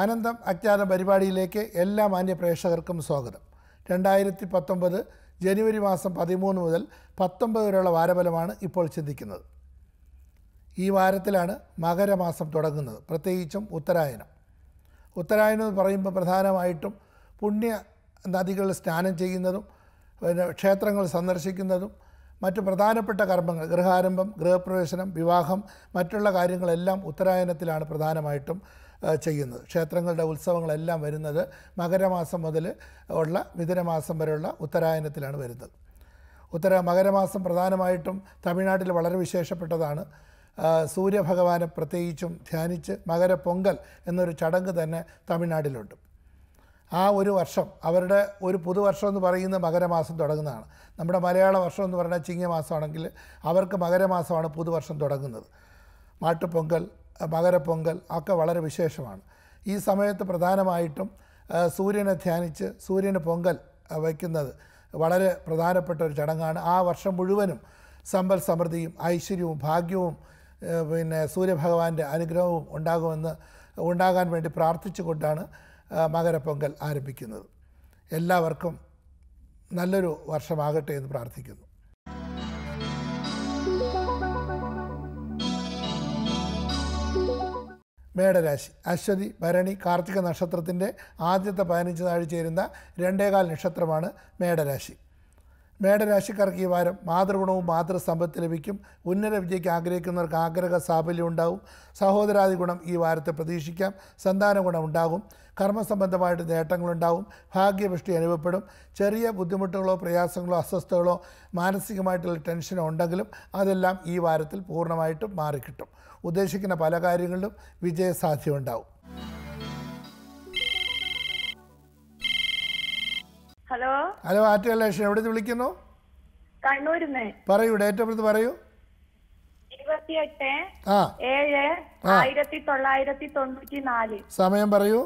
ആനന്ദം അജ്ഞാത പരിപാടിയിലേക്ക് എല്ലാ മാന്യ പ്രേക്ഷകർക്കും സ്വാഗതം രണ്ടായിരത്തി പത്തൊമ്പത് ജനുവരി മാസം പതിമൂന്ന് മുതൽ പത്തൊമ്പത് വരെയുള്ള വാരഫലമാണ് ഇപ്പോൾ ചിന്തിക്കുന്നത് ഈ വാരത്തിലാണ് മകരമാസം തുടങ്ങുന്നത് പ്രത്യേകിച്ചും ഉത്തരായനം ഉത്തരായനം എന്ന് പറയുമ്പോൾ പ്രധാനമായിട്ടും പുണ്യ നദികളിൽ സ്നാനം ചെയ്യുന്നതും പിന്നെ ക്ഷേത്രങ്ങൾ സന്ദർശിക്കുന്നതും മറ്റ് പ്രധാനപ്പെട്ട കർമ്മങ്ങൾ ഗൃഹാരംഭം ഗൃഹപ്രവേശനം വിവാഹം മറ്റുള്ള കാര്യങ്ങളെല്ലാം ഉത്തരായനത്തിലാണ് പ്രധാനമായിട്ടും ചെയ്യുന്നത് ക്ഷേത്രങ്ങളുടെ ഉത്സവങ്ങളെല്ലാം വരുന്നത് മകരമാസം മുതൽ ഉള്ള മിഥുനമാസം വരെയുള്ള ഉത്തരായനത്തിലാണ് വരുന്നത് ഉത്തര മകരമാസം പ്രധാനമായിട്ടും തമിഴ്നാട്ടിൽ വളരെ വിശേഷപ്പെട്ടതാണ് സൂര്യഭഗവാനെ പ്രത്യേകിച്ചും ധ്യാനിച്ച് മകരപ്പൊങ്കൽ എന്നൊരു ചടങ്ങ് തന്നെ തമിഴ്നാട്ടിലുണ്ട് ആ ഒരു വർഷം അവരുടെ ഒരു പുതുവർഷം എന്ന് പറയുന്ന മകരമാസം തുടങ്ങുന്നതാണ് നമ്മുടെ മലയാള വർഷം എന്ന് പറഞ്ഞാൽ ചിങ്ങമാസമാണെങ്കിൽ അവർക്ക് മകരമാസമാണ് പുതുവർഷം തുടങ്ങുന്നത് മാട്ടുപൊങ്കൽ മകരപ്പൊങ്കൽ ഒക്കെ വളരെ വിശേഷമാണ് ഈ സമയത്ത് പ്രധാനമായിട്ടും സൂര്യനെ ധ്യാനിച്ച് സൂര്യന് പൊങ്കൽ വയ്ക്കുന്നത് വളരെ പ്രധാനപ്പെട്ട ഒരു ചടങ്ങാണ് ആ വർഷം മുഴുവനും സമ്പൽ സമൃദ്ധിയും ഐശ്വര്യവും ഭാഗ്യവും പിന്നെ സൂര്യഭഗവാന്റെ അനുഗ്രഹവും ഉണ്ടാകുമെന്ന് ഉണ്ടാകാൻ വേണ്ടി പ്രാർത്ഥിച്ചുകൊണ്ടാണ് മകരപ്പൊങ്കൽ ആരംഭിക്കുന്നത് എല്ലാവർക്കും നല്ലൊരു വർഷമാകട്ടെ എന്ന് പ്രാർത്ഥിക്കുന്നു മേടരാശി അശ്വതി ഭരണി കാർത്തിക നക്ഷത്രത്തിൻ്റെ ആദ്യത്തെ പതിനഞ്ച് നാഴ് ചേരുന്ന രണ്ടേകാൽ നക്ഷത്രമാണ് മേടരാശി മേടരാശിക്കാർക്ക് ഈ വാരം മാതൃഗുണവും മാതൃസമ്പത്ത് ലഭിക്കും ഉന്നത വിജയ്ക്ക് ആഗ്രഹിക്കുന്നവർക്ക് ആഗ്രഹ സാഫല്യം ഉണ്ടാവും സഹോദരാദി ഗുണം ഈ വാരത്തെ പ്രതീക്ഷിക്കാം സന്താന ഗുണം ഉണ്ടാകും കർമ്മസംബന്ധമായിട്ട് നേട്ടങ്ങളുണ്ടാവും ഭാഗ്യപുഷ്ടി അനുഭവപ്പെടും ചെറിയ ബുദ്ധിമുട്ടുകളോ പ്രയാസങ്ങളോ അസ്വസ്ഥതകളോ മാനസികമായിട്ടുള്ള ടെൻഷനോ ഉണ്ടെങ്കിലും അതെല്ലാം ഈ വാരത്തിൽ പൂർണ്ണമായിട്ടും മാറിക്കിട്ടും ഉദ്ദേശിക്കുന്ന പല കാര്യങ്ങളിലും വിജയസാധ്യത ഉണ്ടാവും ഹലോ ഹലോ ആറ്റ ലക്ഷൻ എവിടെ നിന്ന് വിളിക്കുന്നു പറയൂ ഡേറ്റ് ഓഫ് ബർത്ത് പറയൂ സമയം പറയൂ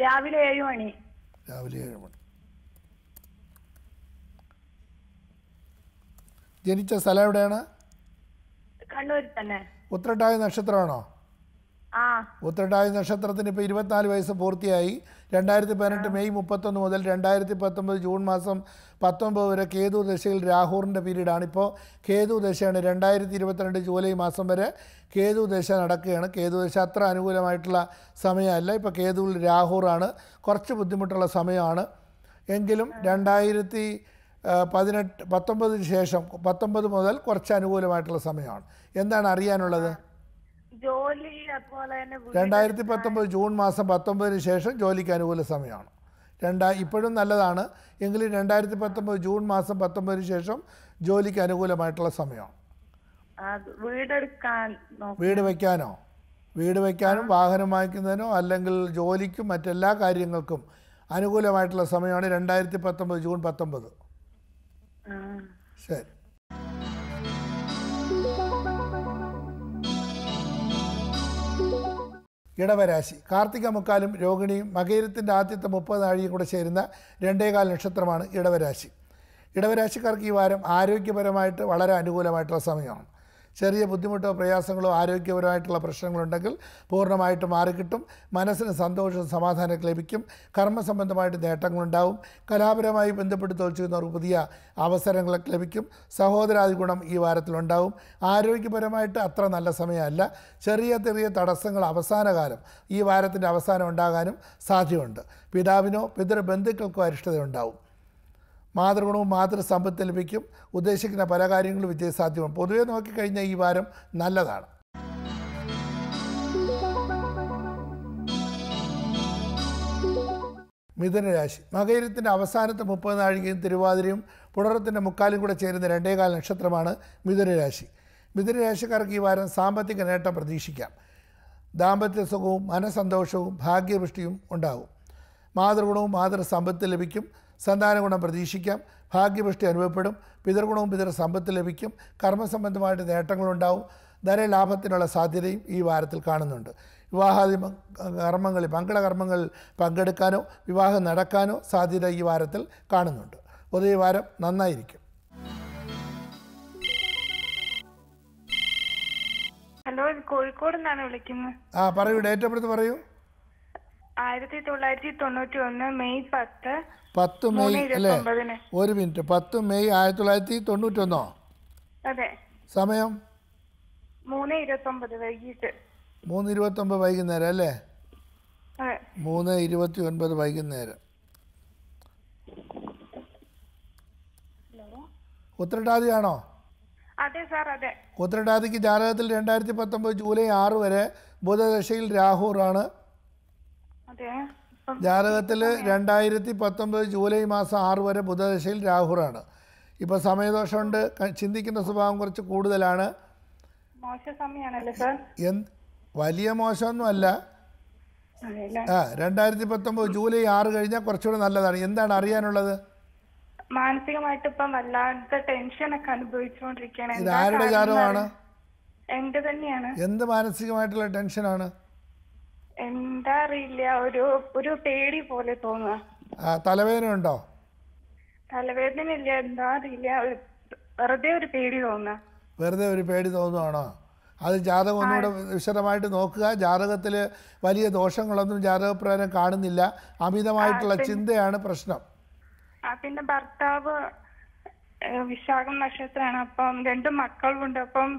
രാവിലെ ഏഴ് മണി രാവിലെ ഏഴ് മണി ജനിച്ച സ്ഥലം എവിടെയാണ് കണ്ണൂരിൽ തന്നെ ഉത്രട്ടായ നക്ഷത്രമാണോ ഉത്രട്ടായ നക്ഷത്രത്തിന് ഇപ്പോൾ ഇരുപത്തിനാല് വയസ്സ് പൂർത്തിയായി രണ്ടായിരത്തി പതിനെട്ട് മെയ് മുപ്പത്തൊന്ന് മുതൽ രണ്ടായിരത്തി പത്തൊമ്പത് ജൂൺ മാസം പത്തൊമ്പത് വരെ കേതു ദശയിൽ രാഹുറിൻ്റെ പീരീഡാണ് ഇപ്പോൾ കേതു ദശയാണ് രണ്ടായിരത്തി ഇരുപത്തിരണ്ട് ജൂലൈ മാസം വരെ കേതു ദശ നടക്കുകയാണ് കേതു ദശ അത്ര അനുകൂലമായിട്ടുള്ള സമയമല്ല ഇപ്പോൾ കേതുവിൽ രാഹുറാണ് കുറച്ച് ബുദ്ധിമുട്ടുള്ള സമയമാണ് എങ്കിലും രണ്ടായിരത്തി പതിനെട്ട് പത്തൊമ്പതിന് ശേഷം പത്തൊമ്പത് മുതൽ കുറച്ച് അനുകൂലമായിട്ടുള്ള സമയമാണ് എന്താണ് അറിയാനുള്ളത് ജോലി രണ്ടായിരത്തി പത്തൊമ്പത് ജൂൺ മാസം പത്തൊമ്പതിന് ശേഷം ജോലിക്ക് അനുകൂല സമയമാണ് രണ്ടാ ഇപ്പോഴും നല്ലതാണ് എങ്കിലും രണ്ടായിരത്തി പത്തൊമ്പത് ജൂൺ മാസം പത്തൊമ്പതിന് ശേഷം ജോലിക്ക് അനുകൂലമായിട്ടുള്ള സമയമാണ് വീട് വയ്ക്കാനോ വീട് വയ്ക്കാനും വാഹനം വാങ്ങിക്കുന്നതിനോ അല്ലെങ്കിൽ ജോലിക്കും മറ്റെല്ലാ കാര്യങ്ങൾക്കും അനുകൂലമായിട്ടുള്ള സമയമാണ് രണ്ടായിരത്തി പത്തൊമ്പത് ജൂൺ പത്തൊമ്പത് ശരി ഇടവരാശി കാർത്തിക മുക്കാലും രോഹിണിയും മകയിരത്തിൻ്റെ ആദ്യത്തെ മുപ്പത് നാഴിയും കൂടെ ചേരുന്ന രണ്ടേകാൽ നക്ഷത്രമാണ് ഇടവരാശി ഇടവരാശിക്കാർക്ക് ഈ വാരം ആരോഗ്യപരമായിട്ട് വളരെ അനുകൂലമായിട്ടുള്ള സമയമാണ് ചെറിയ ബുദ്ധിമുട്ടോ പ്രയാസങ്ങളോ ആരോഗ്യപരമായിട്ടുള്ള പ്രശ്നങ്ങളുണ്ടെങ്കിൽ പൂർണ്ണമായിട്ട് മാറിക്കിട്ടും മനസ്സിന് സന്തോഷവും സമാധാനം ലഭിക്കും കർമ്മസംബന്ധമായിട്ട് നേട്ടങ്ങളുണ്ടാവും കലാപരമായി ബന്ധപ്പെട്ട് തോൽച്ചിരുന്നവർക്ക് പുതിയ അവസരങ്ങളൊക്കെ ലഭിക്കും സഹോദരാദി ഗുണം ഈ വാരത്തിലുണ്ടാവും ആരോഗ്യപരമായിട്ട് അത്ര നല്ല സമയമല്ല ചെറിയ ചെറിയ തടസ്സങ്ങൾ അവസാനകാലം ഈ വാരത്തിൻ്റെ അവസാനം ഉണ്ടാകാനും സാധ്യമുണ്ട് പിതാവിനോ പിതൃ അരിഷ്ടത ഉണ്ടാവും മാതൃഗുണവും മാതൃസമ്പത്ത് ലഭിക്കും ഉദ്ദേശിക്കുന്ന പല കാര്യങ്ങളും വിജയസാധ്യമാണ് പൊതുവെ നോക്കിക്കഴിഞ്ഞാൽ ഈ വാരം നല്ലതാണ് മിഥുനരാശി മകയിരത്തിൻ്റെ അവസാനത്തെ മുപ്പത് നാഴികയും തിരുവാതിരയും പുണറത്തിൻ്റെ മുക്കാലും കൂടെ ചേരുന്ന രണ്ടേകാല നക്ഷത്രമാണ് മിഥുനരാശി മിഥുനരാശിക്കാർക്ക് ഈ വാരം സാമ്പത്തിക നേട്ടം പ്രതീക്ഷിക്കാം ദാമ്പത്യ സുഖവും മനസന്തോഷവും ഭാഗ്യവൃഷ്ടിയും ഉണ്ടാകും മാതൃഗുണവും മാതൃസമ്പത്ത് ലഭിക്കും സന്താന ഗുണം പ്രതീക്ഷിക്കാം ഭാഗ്യപുഷ്ടി അനുഭവപ്പെടും പിതൃഗുണവും പിതൃ സമ്പത്ത് ലഭിക്കും കർമ്മസംബന്ധമായിട്ട് നേട്ടങ്ങളുണ്ടാവും ധനലാഭത്തിനുള്ള സാധ്യതയും ഈ വാരത്തിൽ കാണുന്നുണ്ട് വിവാഹാദി കർമ്മങ്ങളിൽ മംഗളകർമ്മങ്ങളിൽ പങ്കെടുക്കാനോ വിവാഹം നടക്കാനോ സാധ്യത ഈ വാരത്തിൽ കാണുന്നുണ്ട് പൊതുവെ ഈ വാരം നന്നായിരിക്കും ഹലോ ഇത് കോഴിക്കോട് നിന്നാണ് വിളിക്കുന്നത് ആ പറയൂ ഡേറ്റ് ഓഫ് ബർത്ത് പറയൂ ആയിരത്തി തൊള്ളായിരത്തി തൊണ്ണൂറ്റി ഒന്ന് മെയ് പത്ത് പത്ത് മെയ് അല്ലേ ഒരു മിനിറ്റ് പത്ത് മെയ് ആയിരത്തി തൊള്ളായിരത്തി തൊണ്ണൂറ്റൊന്നോ സമയം മൂന്ന് ഇരുപത്തി ഒമ്പത് വൈകുന്നേരം അല്ലേ മൂന്ന് ഇരുപത്തി ഒൻപത് വൈകുന്നേരം ഉത്രട്ടാതിയാണോ ഉത്രട്ടാതിക്ക് ജാതകത്തിൽ രണ്ടായിരത്തി പത്തൊമ്പത് ജൂലൈ ആറ് വരെ ബുധദശയിൽ രാഹുറാണ് ജാതകത്തിൽ രണ്ടായിരത്തി പത്തൊമ്പത് ജൂലൈ മാസം ആറ് വരെ ബുധദശയിൽ രാഹുറാണ് ഇപ്പോൾ സമയദോഷമുണ്ട് ചിന്തിക്കുന്ന സ്വഭാവം കുറച്ച് കൂടുതലാണ് വലിയ അല്ല ആ രണ്ടായിരത്തി പത്തൊമ്പത് ജൂലൈ ആറ് കഴിഞ്ഞാൽ കുറച്ചുകൂടെ നല്ലതാണ് എന്താണ് അറിയാനുള്ളത് മാനസികമായിട്ട് ഇപ്പം വല്ലാത്ത ടെൻഷനൊക്കെ അനുഭവിച്ചുകൊണ്ടിരിക്കുകയാണ് ഇത് ആരുടെ ജാതകമാണ് തന്നെയാണ് എന്ത് മാനസികമായിട്ടുള്ള ടെൻഷനാണ് എന്താ അറിയില്ല ഒരു ഒരു പേടി പോലെ തലവേദന ഉണ്ടോ തലവേദന ഇല്ല എന്താ അറിയില്ല വെറുതെ ഒരു പേടി തോന്നുക വെറുതെ ഒരു പേടി തോന്നുവാണോ അത് ജാതകം ഒന്നുകൂടെ വിശദമായിട്ട് നോക്കുക ജാതകത്തിൽ വലിയ ദോഷങ്ങളൊന്നും ജാതകപ്രകാരം കാണുന്നില്ല അമിതമായിട്ടുള്ള ചിന്തയാണ് പ്രശ്നം ആ പിന്നെ ഭർത്താവ് വിശാഖം നക്ഷത്രമാണ് അപ്പം രണ്ട് മക്കളുണ്ട് അപ്പം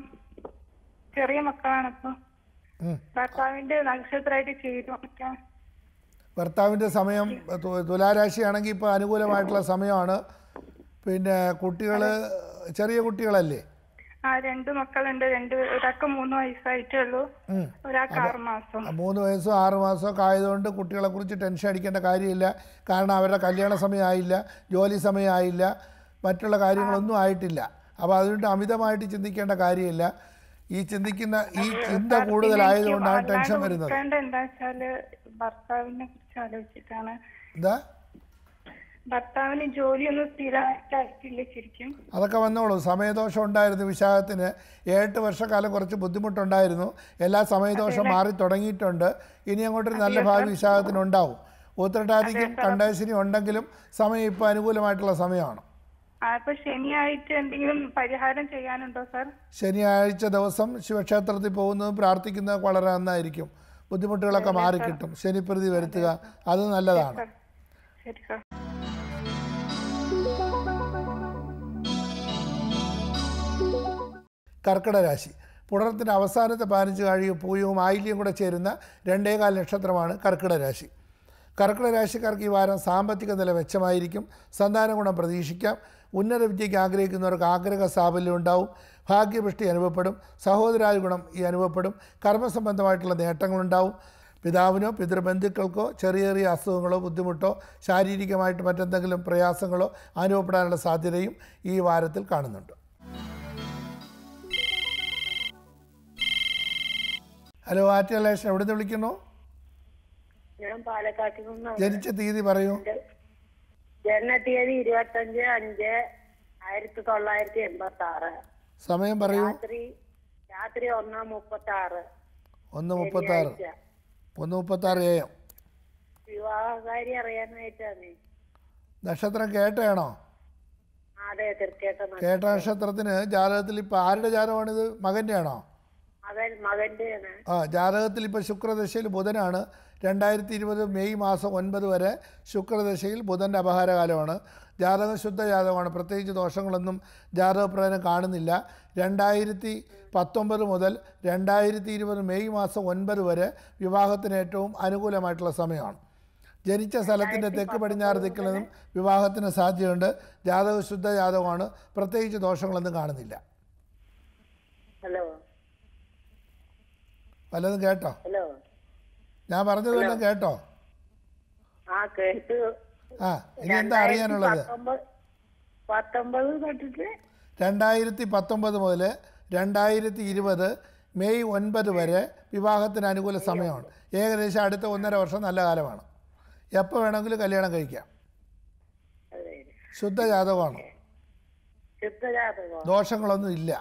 ചെറിയ മക്കളാണ് അപ്പം ഭർത്താവിന്റെ നക്ഷത്രമായിട്ട് തീരുമാനിക്കാം ഭർത്താവിന്റെ സമയം തുലാരാശിയാണെങ്കിൽ ഇപ്പോൾ അനുകൂലമായിട്ടുള്ള സമയമാണ് പിന്നെ കുട്ടികള് ചെറിയ കുട്ടികളല്ലേ ആ രണ്ട് മക്കളുണ്ട് രണ്ട് ഒരാൾക്ക് മൂന്ന് വയസ്സായിട്ടേ ഉള്ളൂ ഒരാൾക്ക് മാസം മൂന്ന് വയസ്സോ ആറ് മാസമൊക്കെ ആയതുകൊണ്ട് കുട്ടികളെ കുറിച്ച് ടെൻഷൻ അടിക്കേണ്ട കാര്യമില്ല കാരണം അവരുടെ കല്യാണ സമയമായില്ല ജോലി സമയമായില്ല മറ്റുള്ള കാര്യങ്ങളൊന്നും ആയിട്ടില്ല അപ്പോൾ അതുകൊണ്ട് അമിതമായിട്ട് ചിന്തിക്കേണ്ട കാര്യമില്ല ഈ ചിന്തിക്കുന്ന ഈ ചിന്ത കൂടുതലായതുകൊണ്ടാണ് ടെൻഷൻ വരുന്നത് ഭർത്താവിനെ കുറിച്ച് ആലോചിച്ചിട്ടാണ് ഭർത്താവിന് ജോലിയൊന്നും സ്ഥിരമായിട്ടായിട്ടില്ല ശരിക്കും അതൊക്കെ വന്നോളൂ സമയദോഷം ഉണ്ടായിരുന്നു വിശാഖത്തിന് ഏട്ട് വർഷക്കാലം കുറച്ച് ബുദ്ധിമുട്ടുണ്ടായിരുന്നു എല്ലാ സമയദോഷം മാറി തുടങ്ങിയിട്ടുണ്ട് ഇനി അങ്ങോട്ടൊരു നല്ല ഭാവി വിശാഖത്തിന് ഉണ്ടാവും ഉത്തരട്ടാദിക്കും കണ്ടേശിനി ഉണ്ടെങ്കിലും സമയം ഇപ്പോൾ അനുകൂലമായിട്ടുള്ള സമയമാണ് ശനിയാഴ്ച പരിഹാരം ചെയ്യാനുണ്ടോ സർ ദിവസം ശിവക്ഷേത്രത്തിൽ പോകുന്നതും പ്രാർത്ഥിക്കുന്നത് വളരെ നന്നായിരിക്കും ബുദ്ധിമുട്ടുകളൊക്കെ ശനി ശനിപ്രതി വരുത്തുക അത് നല്ലതാണ് ശരി സർ രാശി പുണർത്തിന്റെ അവസാനത്തെ പതിനഞ്ച് കാഴിയും പൂയവും ആയില്യം കൂടെ ചേരുന്ന രണ്ടേകാൽ നക്ഷത്രമാണ് കർക്കിടക രാശി കർക്കിടക രാശിക്കാർക്ക് ഈ വാരം സാമ്പത്തിക നില മെച്ചമായിരിക്കും സന്താന ഗുണം പ്രതീക്ഷിക്കാം ഉന്നത വിദ്യയ്ക്ക് ആഗ്രഹിക്കുന്നവർക്ക് ആഗ്രഹ സാഫല്യം ഉണ്ടാവും ഭാഗ്യപുഷ്ടി അനുഭവപ്പെടും സഹോദരായ ഗുണം ഈ അനുഭവപ്പെടും കർമ്മസംബന്ധമായിട്ടുള്ള നേട്ടങ്ങളുണ്ടാവും പിതാവിനോ പിതൃബന്ധുക്കൾക്കോ ചെറിയ ചെറിയ അസുഖങ്ങളോ ബുദ്ധിമുട്ടോ ശാരീരികമായിട്ട് മറ്റെന്തെങ്കിലും പ്രയാസങ്ങളോ അനുഭവപ്പെടാനുള്ള സാധ്യതയും ഈ വാരത്തിൽ കാണുന്നുണ്ട് ഹലോ ആറ്റലേഷൻ എവിടെ നിന്ന് വിളിക്കുന്നു ഞാൻ പാലക്കാട്ടിൽ നിന്ന് ജനിച്ച തീയതി പറയൂ ജനന തീയതി ഇരുപത്തി അഞ്ച് അഞ്ച് ആയിരത്തി തൊള്ളായിരത്തി എൺപത്തി ആറ് സമയം പറയൂ രാത്രി രാത്രി ഒന്ന് മുപ്പത്തി ആറ് ഒന്ന് മുപ്പത്തി ആറ് ഒന്ന് മുപ്പത്തി ആറ് എം വിവാഹകാരി അറിയാനായിട്ടാണ് നക്ഷത്രം കേട്ടാണോ കേട്ട നക്ഷത്രത്തിന് ജാതകത്തിൽ ഇപ്പൊ ആരുടെ ജാതമാണിത് മകന്റെ ആണോ ആ ജാതകത്തിൽ ഇപ്പോൾ ശുക്രദശയിൽ ബുധനാണ് രണ്ടായിരത്തി ഇരുപത് മെയ് മാസം ഒൻപത് വരെ ശുക്രദശയിൽ ബുധൻ്റെ അപഹാരകാലമാണ് ജാതകം ശുദ്ധ ജാതകമാണ് പ്രത്യേകിച്ച് ദോഷങ്ങളൊന്നും ജാതകപ്രകാരം കാണുന്നില്ല രണ്ടായിരത്തി പത്തൊമ്പത് മുതൽ രണ്ടായിരത്തി ഇരുപത് മെയ് മാസം ഒൻപത് വരെ വിവാഹത്തിന് ഏറ്റവും അനുകൂലമായിട്ടുള്ള സമയമാണ് ജനിച്ച സ്ഥലത്തിൻ്റെ തെക്ക് പടിഞ്ഞാറ് ദിക്കിൽ നിന്നും വിവാഹത്തിന് സാധ്യതയുണ്ട് ജാതക ശുദ്ധ ജാതകമാണ് പ്രത്യേകിച്ച് ദോഷങ്ങളൊന്നും കാണുന്നില്ല വല്ലതും കേട്ടോ ഹലോ ഞാൻ പറഞ്ഞത് വല്ലതും കേട്ടോ ആ കേട്ടു ആ ഇനി എന്താ അറിയാനുള്ളത് രണ്ടായിരത്തി പത്തൊമ്പത് മുതൽ രണ്ടായിരത്തി ഇരുപത് മെയ് ഒൻപത് വരെ വിവാഹത്തിന് അനുകൂല സമയമാണ് ഏകദേശം അടുത്ത ഒന്നര വർഷം നല്ല കാലമാണ് എപ്പോൾ വേണമെങ്കിലും കല്യാണം കഴിക്കാം ശുദ്ധ ദോഷങ്ങളൊന്നും ഇല്ല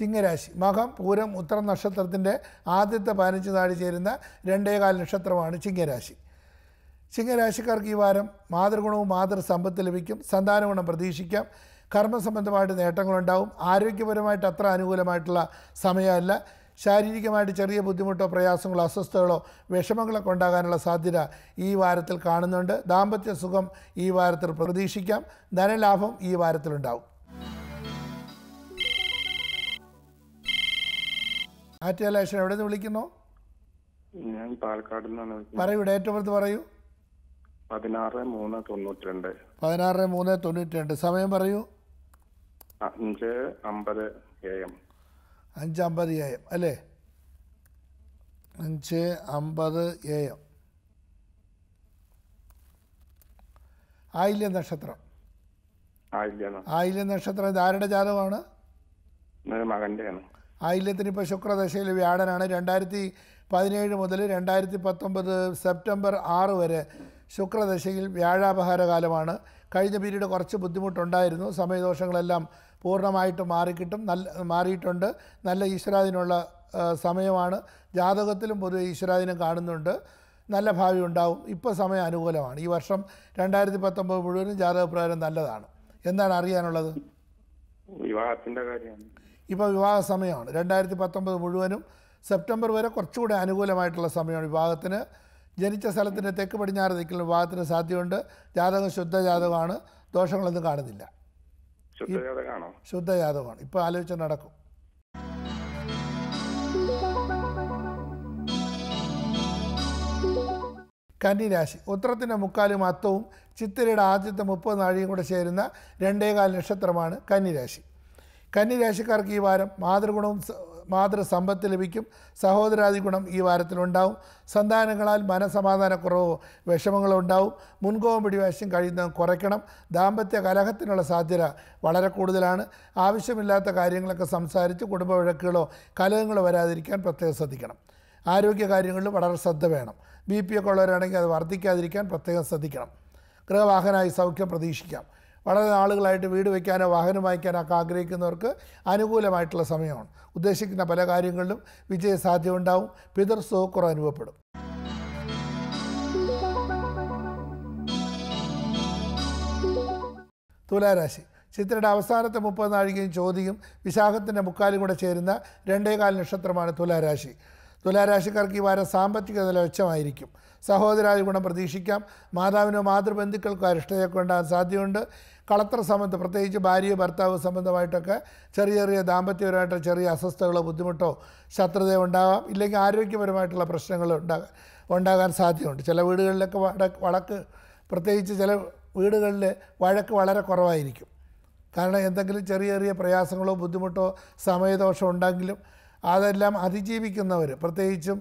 ചിങ്ങരാശി മകം പൂരം ഉത്തരം നക്ഷത്രത്തിൻ്റെ ആദ്യത്തെ പതിനഞ്ച് നാഴി ചേരുന്ന രണ്ടേകാൽ നക്ഷത്രമാണ് ചിങ്ങരാശി ചിങ്ങരാശിക്കാർക്ക് ഈ വാരം മാതൃഗുണവും മാതൃസമ്പത്ത് ലഭിക്കും സന്താനഗുണം പ്രതീക്ഷിക്കാം കർമ്മസംബന്ധമായിട്ട് നേട്ടങ്ങളുണ്ടാവും ആരോഗ്യപരമായിട്ട് അത്ര അനുകൂലമായിട്ടുള്ള സമയമല്ല ശാരീരികമായിട്ട് ചെറിയ ബുദ്ധിമുട്ടോ പ്രയാസങ്ങളോ അസ്വസ്ഥതകളോ വിഷമങ്ങളൊക്കെ ഉണ്ടാകാനുള്ള സാധ്യത ഈ വാരത്തിൽ കാണുന്നുണ്ട് ദാമ്പത്യ സുഖം ഈ വാരത്തിൽ പ്രതീക്ഷിക്കാം ധനലാഭം ഈ വാരത്തിലുണ്ടാവും ആറ്റുകാലേഷൻ എവിടെ നിന്ന് വിളിക്കുന്നു ഞാൻ പാലക്കാട് പറയൂ ഡേറ്റ് ഓഫ് ബർത്ത് പറയൂ പതിനാറ് മൂന്ന് തൊണ്ണൂറ്റി രണ്ട് പതിനാറ് മൂന്ന് തൊണ്ണൂറ്റി രണ്ട് സമയം പറയൂ അഞ്ച് അമ്പത് എ എം അഞ്ച് അമ്പത് എ എം അല്ലേ അഞ്ച് അമ്പത് എ എം ആയില്യ നക്ഷത്രം ആയില്യ നക്ഷത്രം ഇത് ആരുടെ ജാതകമാണ് മകൻ്റെയാണ് ആയില്യത്തിന് ഇപ്പോൾ ശുക്രദശയിൽ വ്യാഴനാണ് രണ്ടായിരത്തി പതിനേഴ് മുതൽ രണ്ടായിരത്തി പത്തൊമ്പത് സെപ്റ്റംബർ ആറ് വരെ ശുക്രദശയിൽ കാലമാണ് കഴിഞ്ഞ പീരീഡ് കുറച്ച് ബുദ്ധിമുട്ടുണ്ടായിരുന്നു സമയദോഷങ്ങളെല്ലാം പൂർണ്ണമായിട്ട് മാറിക്കിട്ടും നല്ല മാറിയിട്ടുണ്ട് നല്ല ഈശ്വരാദിനുള്ള സമയമാണ് ജാതകത്തിലും പൊതുവെ ഈശ്വരാദിനം കാണുന്നുണ്ട് നല്ല ഭാവി ഉണ്ടാവും ഇപ്പോൾ സമയം അനുകൂലമാണ് ഈ വർഷം രണ്ടായിരത്തി പത്തൊമ്പത് മുഴുവനും ജാതകപ്രകാരം നല്ലതാണ് എന്താണ് അറിയാനുള്ളത് വിവാഹത്തിൻ്റെ കാര്യമാണ് ഇപ്പോൾ വിവാഹ സമയമാണ് രണ്ടായിരത്തി പത്തൊമ്പത് മുഴുവനും സെപ്റ്റംബർ വരെ കുറച്ചുകൂടെ അനുകൂലമായിട്ടുള്ള സമയമാണ് വിവാഹത്തിന് ജനിച്ച സ്ഥലത്തിൻ്റെ തെക്ക് പടിഞ്ഞാറ് നിൽക്കുന്ന വിവാഹത്തിന് സാധ്യതയുണ്ട് ജാതകം ശുദ്ധ ജാതകമാണ് ദോഷങ്ങളൊന്നും കാണുന്നില്ല ശുദ്ധ ജാതകമാണ് ഇപ്പോൾ ആലോചിച്ച് നടക്കും കന്നിരാശി ഉത്രത്തിൻ്റെ മുക്കാലും അത്തവും ചിത്തിരയുടെ ആദ്യത്തെ മുപ്പത് നാഴിയും കൂടെ ചേരുന്ന രണ്ടേകാൽ നക്ഷത്രമാണ് കന്നിരാശി കന്നിരാശിക്കാർക്ക് ഈ വാരം മാതൃഗുണവും മാതൃസമ്പത്ത് ലഭിക്കും സഹോദരാദി ഗുണം ഈ വാരത്തിലുണ്ടാവും സന്താനങ്ങളാൽ മനസമാധാനക്കുറവോ വിഷമങ്ങളോ ഉണ്ടാവും മുൻകോപം പിടിവാശം കഴിയുന്ന കുറയ്ക്കണം ദാമ്പത്യ കലഹത്തിനുള്ള സാധ്യത വളരെ കൂടുതലാണ് ആവശ്യമില്ലാത്ത കാര്യങ്ങളൊക്കെ സംസാരിച്ച് കുടുംബ വഴക്കുകളോ കലഹങ്ങളോ വരാതിരിക്കാൻ പ്രത്യേകം ശ്രദ്ധിക്കണം ആരോഗ്യ കാര്യങ്ങളിൽ വളരെ ശ്രദ്ധ വേണം ബി പി ഒക്കെ ഉള്ളവരാണെങ്കിൽ അത് വർദ്ധിക്കാതിരിക്കാൻ പ്രത്യേകം ശ്രദ്ധിക്കണം ഗൃഹവാഹനായി സൗഖ്യം പ്രതീക്ഷിക്കാം വളരെ നാളുകളായിട്ട് വീട് വയ്ക്കാനോ വാഹനം വാങ്ങിക്കാനോ ഒക്കെ ആഗ്രഹിക്കുന്നവർക്ക് അനുകൂലമായിട്ടുള്ള സമയമാണ് ഉദ്ദേശിക്കുന്ന പല കാര്യങ്ങളിലും വിജയസാധ്യത ഉണ്ടാവും പിതൃ സുഖക്കുറ അനുഭവപ്പെടും തുലാരാശി ചിത്രയുടെ അവസാനത്തെ മുപ്പത് നാഴികയും ചോദ്യം വിശാഖത്തിൻ്റെ മുക്കാലും കൂടെ ചേരുന്ന രണ്ടേകാൽ നക്ഷത്രമാണ് തുലാരാശി തുലാരാശിക്കാർക്ക് ഈ വാരം സാമ്പത്തിക നില മെച്ചമായിരിക്കും സഹോദരായ ഗുണം പ്രതീക്ഷിക്കാം മാതാവിനോ മാതൃബന്ധുക്കൾക്കോ അരിഷ്ടതയൊക്കെ ഉണ്ടാകാൻ സാധ്യതയുണ്ട് കളത്ര സംബന്ധം പ്രത്യേകിച്ച് ഭാര്യ ഭർത്താവ് സംബന്ധമായിട്ടൊക്കെ ചെറിയ ചെറിയ ദാമ്പത്യപരമായിട്ട് ചെറിയ അസ്വസ്ഥതകളോ ബുദ്ധിമുട്ടോ ശത്രുതയോ ഉണ്ടാകാം ഇല്ലെങ്കിൽ ആരോഗ്യപരമായിട്ടുള്ള പ്രശ്നങ്ങൾ ഉണ്ടാകാൻ ഉണ്ടാകാൻ സാധ്യതയുണ്ട് ചില വീടുകളിലൊക്കെ വടക്ക് വടക്ക് പ്രത്യേകിച്ച് ചില വീടുകളിൽ വഴക്ക് വളരെ കുറവായിരിക്കും കാരണം എന്തെങ്കിലും ചെറിയ ചെറിയ പ്രയാസങ്ങളോ ബുദ്ധിമുട്ടോ സമയദോഷമോ ഉണ്ടെങ്കിലും അതെല്ലാം അതിജീവിക്കുന്നവർ പ്രത്യേകിച്ചും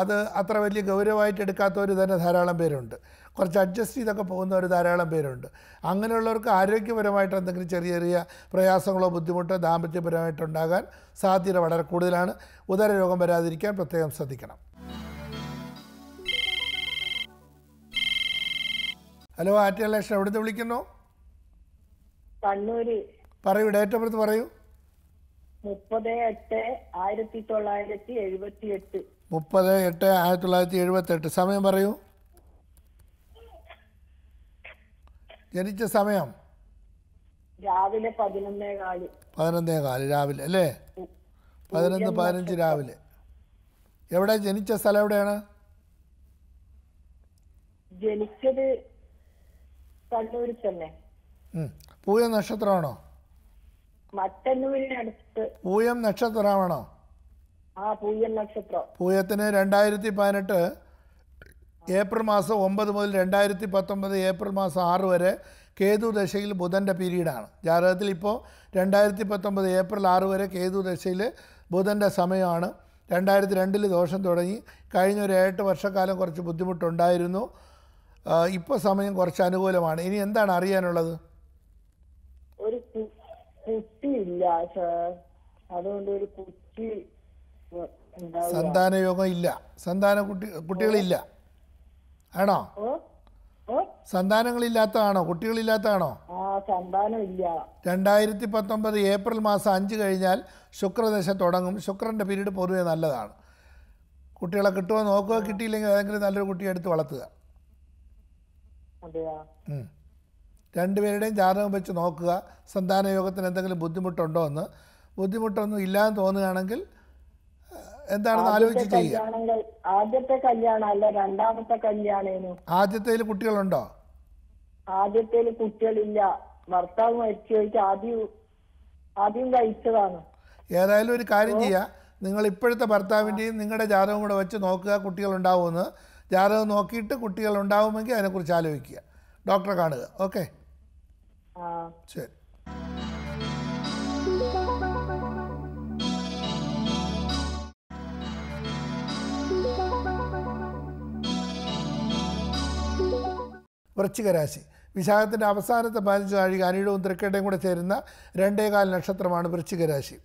അത് അത്ര വലിയ ഗൗരവമായിട്ട് എടുക്കാത്തവർ തന്നെ ധാരാളം പേരുണ്ട് കുറച്ച് അഡ്ജസ്റ്റ് ചെയ്തൊക്കെ പോകുന്നവർ ധാരാളം പേരുണ്ട് അങ്ങനെയുള്ളവർക്ക് ആരോഗ്യപരമായിട്ട് എന്തെങ്കിലും ചെറിയ ചെറിയ പ്രയാസങ്ങളോ ബുദ്ധിമുട്ടോ ദാമ്പത്യപരമായിട്ടുണ്ടാകാൻ സാധ്യത വളരെ കൂടുതലാണ് രോഗം വരാതിരിക്കാൻ പ്രത്യേകം ശ്രദ്ധിക്കണം ഹലോ ആറ്റിയ ലക്ഷം എവിടുന്ന് വിളിക്കുന്നു പറയൂ ഡേറ്റ് ഓഫ് ബർത്ത് പറയൂ മുപ്പത് എട്ട് ആയിരത്തി തൊള്ളായിരത്തി എഴുപത്തി എട്ട് മുപ്പത് എട്ട് ആയിരത്തി തൊള്ളായിരത്തി എഴുപത്തി എട്ട് സമയം പറയൂ ജനിച്ച സമയം രാവിലെ പതിനൊന്നേ കാല് പതിനൊന്നേ കാല് രാവിലെ അല്ലേ പതിനൊന്ന് പതിനഞ്ച് രാവിലെ എവിടെ ജനിച്ച സ്ഥലം എവിടെയാണ് ജനിച്ചത് കണ്ണൂരിൽ തന്നെ പൂയ നക്ഷത്രമാണോ പൂയം നക്ഷത്രമാണോ ആ പൂയം നക്ഷത്രം പൂയത്തിന് രണ്ടായിരത്തി പതിനെട്ട് ഏപ്രിൽ മാസം ഒമ്പത് മുതൽ രണ്ടായിരത്തി പത്തൊമ്പത് ഏപ്രിൽ മാസം ആറ് വരെ കേതു ദശയിൽ ബുധൻ്റെ പീരീഡാണ് ജാതകത്തിൽ ഇപ്പോൾ രണ്ടായിരത്തി പത്തൊമ്പത് ഏപ്രിൽ ആറ് വരെ കേതു ദശയിൽ ബുധൻ്റെ സമയമാണ് രണ്ടായിരത്തി രണ്ടിൽ ദോഷം തുടങ്ങി കഴിഞ്ഞ ഒരു എട്ട് വർഷക്കാലം കുറച്ച് ബുദ്ധിമുട്ടുണ്ടായിരുന്നു ഇപ്പോൾ സമയം കുറച്ച് അനുകൂലമാണ് ഇനി എന്താണ് അറിയാനുള്ളത് ഇല്ല അതുകൊണ്ട് ഒരു കുട്ടി സന്താന യോഗം ഇല്ല സന്താന കുട്ടി കുട്ടികളില്ല ആണോ സന്താനങ്ങളില്ലാത്തതാണോ കുട്ടികളില്ലാത്തതാണോ രണ്ടായിരത്തി പത്തൊമ്പത് ഏപ്രിൽ മാസം അഞ്ച് കഴിഞ്ഞാൽ ശുക്രദശ തുടങ്ങും ശുക്രന്റെ പീരീഡ് പൊതുവെ നല്ലതാണ് കുട്ടികളെ കിട്ടുമോ നോക്കുക കിട്ടിയില്ലെങ്കിൽ ഏതെങ്കിലും നല്ലൊരു കുട്ടിയെ എടുത്ത് വളർത്തുക രണ്ടുപേരുടെയും ജാതകം വെച്ച് നോക്കുക സന്താനയോഗത്തിന് എന്തെങ്കിലും ബുദ്ധിമുട്ടുണ്ടോ എന്ന് ബുദ്ധിമുട്ടൊന്നും ഇല്ലാന്ന് തോന്നുകയാണെങ്കിൽ എന്താണെന്ന് ആലോചിച്ച് ചെയ്യുക ആദ്യത്തെ കല്യാണം രണ്ടാമത്തെ കല്യാണേനു ആദ്യത്തേൽ കുട്ടികളുണ്ടോ ആദ്യത്തേൽ കുട്ടികളില്ല ഭർത്താവ് മരിച്ചു കഴിച്ച് ആദ്യം ആദ്യം കഴിച്ചതാണ് ഏതായാലും ഒരു കാര്യം ചെയ്യുക നിങ്ങൾ ഇപ്പോഴത്തെ ഭർത്താവിൻ്റെയും നിങ്ങളുടെ ജാതകം കൂടെ വെച്ച് നോക്കുക കുട്ടികളുണ്ടാവുമെന്ന് ജാതകം നോക്കിയിട്ട് കുട്ടികൾ ഉണ്ടാവുമെങ്കിൽ അതിനെക്കുറിച്ച് ആലോചിക്കുക ഡോക്ടറെ കാണുക ഓക്കെ ശരി വൃശ്ചികരാശി വിശാഖത്തിൻ്റെ അവസാനത്തെ പതിനഞ്ച് നാഴിക അനിയുടവും തൃക്കേട്ടയും കൂടെ ചേരുന്ന രണ്ടേകാൽ നക്ഷത്രമാണ് വൃശ്ചികരാശി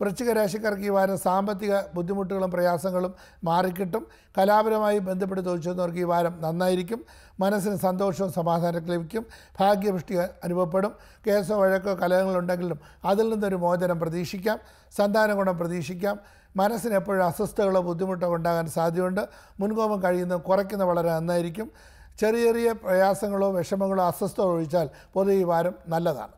വൃശ്ചിക രാശിക്കാർക്ക് ഈ വാരം സാമ്പത്തിക ബുദ്ധിമുട്ടുകളും പ്രയാസങ്ങളും മാറിക്കിട്ടും കലാപരമായി ബന്ധപ്പെട്ട് ചോദിച്ചവർക്ക് ഈ വാരം നന്നായിരിക്കും മനസ്സിന് സന്തോഷവും സമാധാനം ലഭിക്കും ഭാഗ്യപുഷ്ടി അനുഭവപ്പെടും കേസോ വഴക്കോ കലഹങ്ങളുണ്ടെങ്കിലും അതിൽ നിന്നൊരു മോചനം പ്രതീക്ഷിക്കാം സന്താന ഗുണം പ്രതീക്ഷിക്കാം മനസ്സിന് എപ്പോഴും അസ്വസ്ഥകളോ ബുദ്ധിമുട്ടോ ഉണ്ടാകാൻ സാധ്യതയുണ്ട് മുൻകോപം കഴിയുന്ന കുറയ്ക്കുന്ന വളരെ നന്നായിരിക്കും ചെറിയ ചെറിയ പ്രയാസങ്ങളോ വിഷമങ്ങളോ അസ്വസ്ഥകളോ ഒഴിച്ചാൽ പൊതുവെ ഈ വാരം നല്ലതാണ്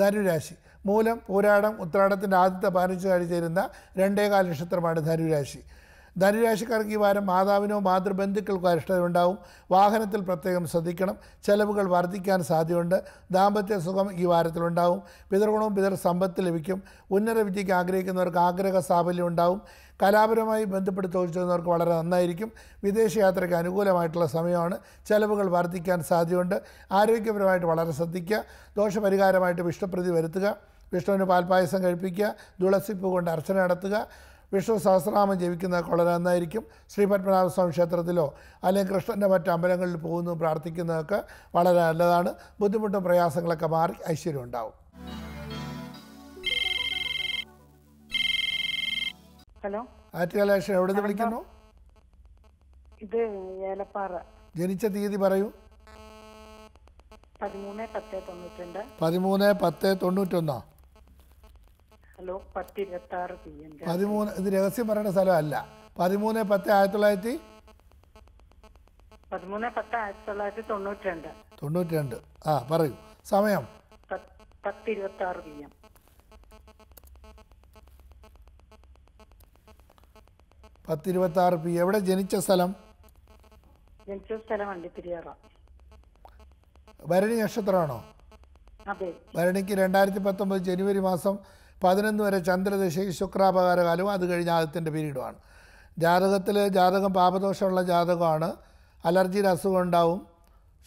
ധനുരാശി മൂലം പൂരാടം ഉത്രാടത്തിൻ്റെ ആദ്യത്തെ പതിനഞ്ച് ചേരുന്ന രണ്ടേകാൽ നക്ഷത്രമാണ് ധനുരാശി ധനുരാശിക്കാർക്ക് ഈ വാരം മാതാവിനോ മാതൃബന്ധുക്കൾക്കോ അരിഷ്ടതയുണ്ടാവും വാഹനത്തിൽ പ്രത്യേകം ശ്രദ്ധിക്കണം ചെലവുകൾ വർദ്ധിക്കാൻ സാധ്യതയുണ്ട് ദാമ്പത്യ സുഖം ഈ വാരത്തിലുണ്ടാവും പിതൃഗുണവും പിതൃ സമ്പത്ത് ലഭിക്കും ഉന്നത വിദ്യയ്ക്ക് ആഗ്രഹിക്കുന്നവർക്ക് ആഗ്രഹ സാഫല്യം ഉണ്ടാവും കലാപരമായി ബന്ധപ്പെട്ട് ചോദിച്ചവർക്ക് വളരെ നന്നായിരിക്കും വിദേശയാത്രയ്ക്ക് അനുകൂലമായിട്ടുള്ള സമയമാണ് ചെലവുകൾ വർദ്ധിക്കാൻ സാധ്യതയുണ്ട് ആരോഗ്യപരമായിട്ട് വളരെ ശ്രദ്ധിക്കുക ദോഷപരിഹാരമായിട്ട് വിഷ്ണുപ്രതി വരുത്തുക വിഷ്ണുവിന് പാൽപ്പായസം കഴിപ്പിക്കുക തുളസിപ്പ് കൊണ്ട് അർച്ചന നടത്തുക വിഷ്ണു സഹസ്രനാമം ജപിക്കുന്നത് കൊളരെന്നായിരിക്കും ശ്രീ പത്മനാഭസ്വാമി ക്ഷേത്രത്തിലോ അല്ലെങ്കിൽ കൃഷ്ണൻ്റെ മറ്റ് അമ്പലങ്ങളിൽ പോകുന്നു പ്രാർത്ഥിക്കുന്നതൊക്കെ വളരെ നല്ലതാണ് ബുദ്ധിമുട്ടും പ്രയാസങ്ങളൊക്കെ മാറി ഐശ്വര്യം ഉണ്ടാവും ഹലോ ആറ്റുകലാശം എവിടെ നിന്ന് വിളിക്കുന്നു ഇത് ഏലപ്പാറ ജനിച്ച തീയതി പറയൂ പതിമൂന്ന് പത്ത് തൊണ്ണൂറ്റൊന്ന് ശ്ലോക് പത്തിരുപത്തി ആറ് പി എം പതിമൂന്ന് ഇത് രഹസ്യം പറയുന്ന സ്ഥലമല്ല പതിമൂന്ന് പത്ത് ആയിരത്തി തൊള്ളായിരത്തി പതിമൂന്ന് പത്ത് ആയിരത്തി തൊള്ളായിരത്തി തൊണ്ണൂറ്റി രണ്ട് തൊണ്ണൂറ്റി രണ്ട് ആ പറയൂ സമയം പത്ത് ഇരുപത്തി ആറ് പി എം ആറ് പി എവിടെ ജനിച്ച സ്ഥലം ജനിച്ച സ്ഥലം വണ്ടിപ്പെരിയാറ ഭരണി നക്ഷത്രമാണോ ഭരണിക്ക് രണ്ടായിരത്തി പത്തൊമ്പത് ജനുവരി മാസം പതിനൊന്ന് വരെ ചന്ദ്രദശയിൽ ശുക്രാപകാര കാലവും അത് കഴിഞ്ഞ് ആദ്യത്തിൻ്റെ പീരീഡുമാണ് ജാതകത്തിൽ ജാതകം പാപദോഷമുള്ള ജാതകമാണ് അലർജി അസുഖം ഉണ്ടാവും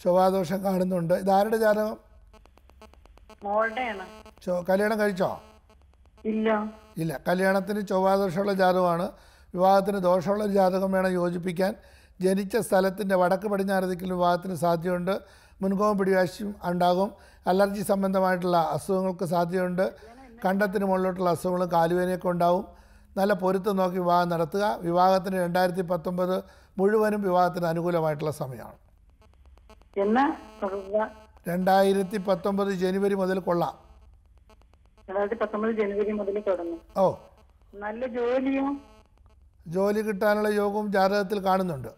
ശുഭാദോഷം കാണുന്നുണ്ട് ഇതാരുടെ ജാതകം കല്യാണം കഴിച്ചോ ഇല്ല ഇല്ല കല്യാണത്തിന് ചൊവ്വാദോഷമുള്ള ജാതകമാണ് വിവാഹത്തിന് ദോഷമുള്ള ജാതകം വേണം യോജിപ്പിക്കാൻ ജനിച്ച സ്ഥലത്തിൻ്റെ വടക്ക് പടിഞ്ഞാറ് ദിക്കിൽ വിവാഹത്തിന് സാധ്യതയുണ്ട് മുൻകോപം പിടിവാശിയും ഉണ്ടാകും അലർജി സംബന്ധമായിട്ടുള്ള അസുഖങ്ങൾക്ക് സാധ്യതയുണ്ട് കണ്ടത്തിന് മുകളിലോട്ടുള്ള അസുഖങ്ങളും കാലുവേനയൊക്കെ ഉണ്ടാവും നല്ല പൊരുത്തം നോക്കി വിവാഹം നടത്തുക വിവാഹത്തിന് രണ്ടായിരത്തി പത്തൊമ്പത് മുഴുവനും വിവാഹത്തിന് അനുകൂലമായിട്ടുള്ള സമയമാണ് രണ്ടായിരത്തി പത്തൊമ്പത് ജനുവരി മുതൽ കൊള്ളാം ജനുവരി മുതൽ ഓ നല്ല ജോലിയും ജോലി കിട്ടാനുള്ള യോഗവും ജാതകത്തിൽ കാണുന്നുണ്ട്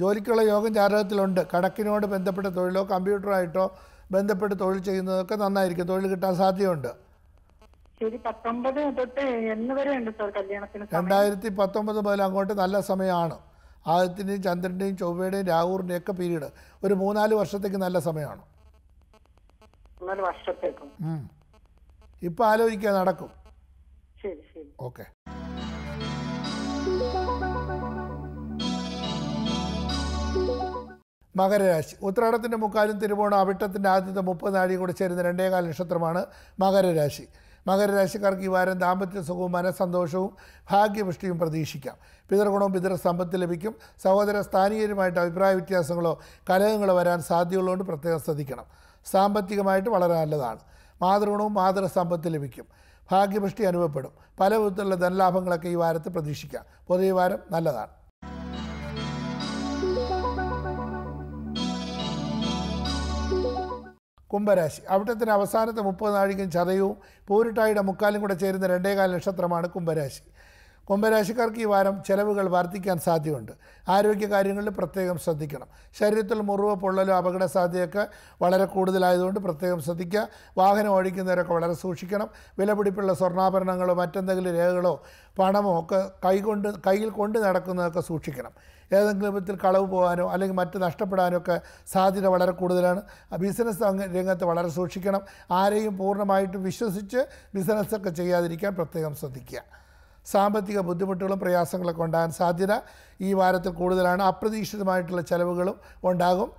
ജോലിക്കുള്ള യോഗം ജാതകത്തിലുണ്ട് കണക്കിനോട് ബന്ധപ്പെട്ട തൊഴിലോ കമ്പ്യൂട്ടറായിട്ടോ ബന്ധപ്പെട്ട് തൊഴിൽ ചെയ്യുന്നതൊക്കെ നന്നായിരിക്കും തൊഴിൽ കിട്ടാൻ സാധ്യതയുണ്ട് രണ്ടായിരത്തി പത്തൊമ്പത് മുതൽ അങ്ങോട്ട് നല്ല സമയമാണ് ആദിത്യൻ്റെയും ചന്ദ്രൻ്റെയും ചൊവ്വയുടെയും രാഹുറിൻ്റെയും ഒക്കെ പീരീഡ് ഒരു മൂന്നാല് വർഷത്തേക്ക് നല്ല സമയമാണ് ഇപ്പൊ ആലോചിക്കാൻ നടക്കും ഓക്കെ മകരരാശി ഉത്രാടത്തിൻ്റെ മുക്കാലും തിരുവോണം അവിട്ടത്തിൻ്റെ ആദ്യത്തെ മുപ്പത് നാഴിയും കൂടെ ചേരുന്ന രണ്ടേകാല നക്ഷത്രമാണ് മകരരാശി മകരരാശിക്കാർക്ക് ഈ വാരം ദാമ്പത്യ സുഖവും മനസ്സന്തോഷവും ഭാഗ്യപുഷ്ടിയും പ്രതീക്ഷിക്കാം പിതൃഗുണവും പിതൃ സമ്പത്ത് ലഭിക്കും സഹോദര സ്ഥാനീയരുമായിട്ട് അഭിപ്രായ വ്യത്യാസങ്ങളോ കലഹങ്ങളോ വരാൻ സാധ്യതയുള്ളതുകൊണ്ട് പ്രത്യേകം ശ്രദ്ധിക്കണം സാമ്പത്തികമായിട്ട് വളരെ നല്ലതാണ് മാതൃഗുണവും സമ്പത്ത് ലഭിക്കും ഭാഗ്യപുഷ്ടി അനുഭവപ്പെടും പല വിധത്തിലുള്ള ധനലാഭങ്ങളൊക്കെ ഈ വാരത്ത് പ്രതീക്ഷിക്കാം പൊതുവെ വാരം നല്ലതാണ് കുംഭരാശി അവിടത്തിന് അവസാനത്തെ മുപ്പത് നാഴികയും ചതയവും പൂരിട്ടായുടെ മുക്കാലും കൂടെ ചേരുന്ന രണ്ടേകാല നക്ഷത്രമാണ് കുംഭരാശി കുംഭരാശിക്കാർക്ക് ഈ വാരം ചെലവുകൾ വർദ്ധിക്കാൻ സാധ്യതയുണ്ട് ആരോഗ്യ കാര്യങ്ങളിൽ പ്രത്യേകം ശ്രദ്ധിക്കണം ശരീരത്തിൽ മുറിവ് പൊള്ളലോ അപകട സാധ്യതയൊക്കെ വളരെ കൂടുതലായതുകൊണ്ട് പ്രത്യേകം ശ്രദ്ധിക്കുക വാഹനം ഓടിക്കുന്നവരൊക്കെ വളരെ സൂക്ഷിക്കണം വിലപിടിപ്പുള്ള സ്വർണ്ണാഭരണങ്ങളോ മറ്റെന്തെങ്കിലും രേഖകളോ പണമോ ഒക്കെ കൈകൊണ്ട് കയ്യിൽ കൊണ്ട് നടക്കുന്നതൊക്കെ സൂക്ഷിക്കണം ഏതെങ്കിലും വിധത്തിൽ കളവ് പോകാനോ അല്ലെങ്കിൽ മറ്റ് നഷ്ടപ്പെടാനോ ഒക്കെ സാധ്യത വളരെ കൂടുതലാണ് ബിസിനസ് രംഗത്ത് വളരെ സൂക്ഷിക്കണം ആരെയും പൂർണ്ണമായിട്ടും വിശ്വസിച്ച് ബിസിനസ്സൊക്കെ ചെയ്യാതിരിക്കാൻ പ്രത്യേകം ശ്രദ്ധിക്കുക സാമ്പത്തിക ബുദ്ധിമുട്ടുകളും പ്രയാസങ്ങളൊക്കെ ഉണ്ടാകാൻ സാധ്യത ഈ വാരത്തിൽ കൂടുതലാണ് അപ്രതീക്ഷിതമായിട്ടുള്ള ചെലവുകളും ഉണ്ടാകും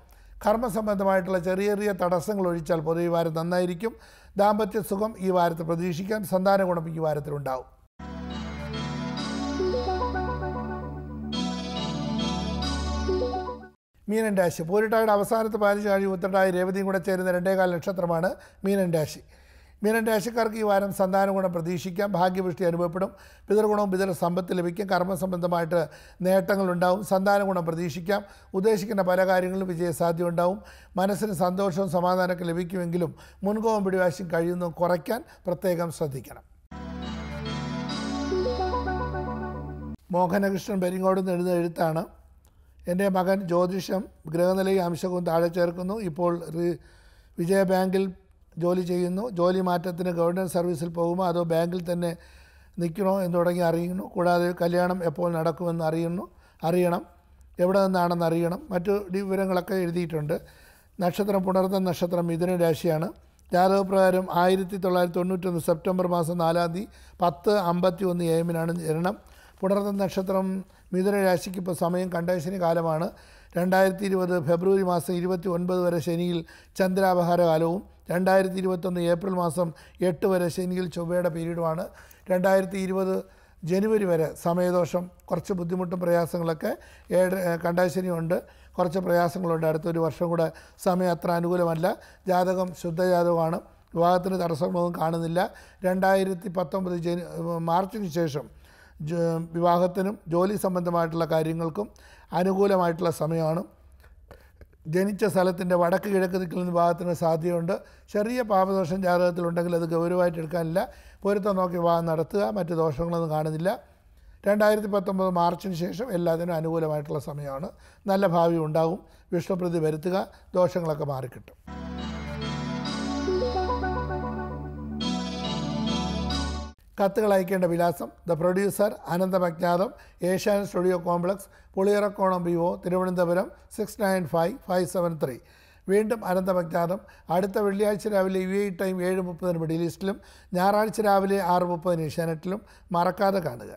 കർമ്മസംബന്ധമായിട്ടുള്ള ചെറിയ ചെറിയ തടസ്സങ്ങൾ ഒഴിച്ചാൽ പൊതുവെ ഈ വാരം നന്നായിരിക്കും ദാമ്പത്യ സുഖം ഈ വാരത്തിൽ പ്രതീക്ഷിക്കാൻ സന്താന ഗുണം ഈ വാരത്തിലുണ്ടാവും മീനൻ രാശി പൂരിട്ടായുടെ അവസാനത്ത് പതിനഞ്ച് കഴിഞ്ഞ് ഉത്തരട്ടായ രേവതിയും കൂടെ ചേരുന്ന രണ്ടേകാൽ നക്ഷത്രമാണ് മീനൻ രാശി മീനൻ രാശിക്കാർക്ക് ഈ വാരം സന്താന ഗുണം പ്രതീക്ഷിക്കാം ഭാഗ്യവൃഷ്ടി അനുഭവപ്പെടും പിതൃഗുണവും പിതൃ സമ്പത്ത് ലഭിക്കും കർമ്മസംബന്ധമായിട്ട് നേട്ടങ്ങളുണ്ടാവും സന്താന ഗുണം പ്രതീക്ഷിക്കാം ഉദ്ദേശിക്കുന്ന പല കാര്യങ്ങളിലും വിജയസാധ്യത ഉണ്ടാവും മനസ്സിന് സന്തോഷവും സമാധാനമൊക്കെ ലഭിക്കുമെങ്കിലും മുൻകോപം പിടിവാശം കഴിയുന്നതും കുറയ്ക്കാൻ പ്രത്യേകം ശ്രദ്ധിക്കണം മോഹനകൃഷ്ണൻ പെരിങ്ങോട് നിന്ന് എഴുതുന്ന എഴുത്താണ് എൻ്റെ മകൻ ജ്യോതിഷം ഗ്രഹനിലയും അംശവും താഴെ ചേർക്കുന്നു ഇപ്പോൾ വിജയ ബാങ്കിൽ ജോലി ചെയ്യുന്നു ജോലി മാറ്റത്തിന് ഗവൺമെൻറ് സർവീസിൽ പോകുമോ അതോ ബാങ്കിൽ തന്നെ നിൽക്കണോ എന്ന് തുടങ്ങി അറിയുന്നു കൂടാതെ കല്യാണം എപ്പോൾ നടക്കുമെന്ന് അറിയുന്നു അറിയണം എവിടെ നിന്നാണെന്ന് അറിയണം മറ്റു വിവരങ്ങളൊക്കെ എഴുതിയിട്ടുണ്ട് നക്ഷത്രം പുണർന്ന നക്ഷത്രം മിഥുന രാശിയാണ് പ്രകാരം ആയിരത്തി തൊള്ളായിരത്തി തൊണ്ണൂറ്റൊന്ന് സെപ്റ്റംബർ മാസം നാലാം തീയതി പത്ത് അമ്പത്തി ഒന്ന് എ എമ്മിനാണ് ജനനം പുണർന്ന നക്ഷത്രം മിഥുന രാശിക്ക് ഇപ്പോൾ സമയം കണ്ടേശന കാലമാണ് രണ്ടായിരത്തി ഇരുപത് ഫെബ്രുവരി മാസം ഇരുപത്തി ഒൻപത് വരെ ശനിയിൽ ചന്ദ്രാപഹാര കാലവും രണ്ടായിരത്തി ഇരുപത്തൊന്ന് ഏപ്രിൽ മാസം എട്ട് വരെ ശനിയിൽ ചൊവ്വയുടെ പീരീഡുമാണ് രണ്ടായിരത്തി ഇരുപത് ജനുവരി വരെ സമയദോഷം കുറച്ച് ബുദ്ധിമുട്ടും പ്രയാസങ്ങളൊക്കെ ഏഴ് കണ്ടാശനിയുണ്ട് കുറച്ച് പ്രയാസങ്ങളുണ്ട് അടുത്തൊരു വർഷം കൂടെ സമയം അത്ര അനുകൂലമല്ല ജാതകം ശുദ്ധജാതകമാണ് വിവാഹത്തിന് തടസ്സങ്ങളൊന്നും കാണുന്നില്ല രണ്ടായിരത്തി പത്തൊമ്പത് ജനു മാർച്ചിന് ശേഷം വിവാഹത്തിനും ജോലി സംബന്ധമായിട്ടുള്ള കാര്യങ്ങൾക്കും അനുകൂലമായിട്ടുള്ള സമയമാണ് ജനിച്ച സ്ഥലത്തിൻ്റെ വടക്ക് കിഴക്ക് നിന്ന് ഭാഗത്തിന് സാധ്യതയുണ്ട് ചെറിയ പാപദോഷം ജാതകത്തിലുണ്ടെങ്കിൽ അത് ഗൗരവമായിട്ട് എടുക്കാനില്ല പൊരുത്തം നോക്കി വിവാഹം നടത്തുക മറ്റ് ദോഷങ്ങളൊന്നും കാണുന്നില്ല രണ്ടായിരത്തി പത്തൊമ്പത് മാർച്ചിന് ശേഷം എല്ലാത്തിനും അനുകൂലമായിട്ടുള്ള സമയമാണ് നല്ല ഭാവി ഉണ്ടാകും വിഷ്ണുപ്രതി വരുത്തുക ദോഷങ്ങളൊക്കെ മാറിക്കിട്ടും കത്തുകൾ അയക്കേണ്ട വിലാസം the producer Ananthamajnatham Asian studio complex Puliyarakonam V O Thiruvananthapuram six nine five five seven three വീണ്ടും അനന്തമജ്ഞാതം അടുത്ത വെള്ളിയാഴ്ച രാവിലെ യു എ ടൈം ഏഴ് മുപ്പതിന് മിഡിൽ ഈസ്റ്റിലും ഞായറാഴ്ച രാവിലെ ആറ് മുപ്പതിന് ഏഷ്യാനെറ്റിലും മറക്കാതെ കാണുക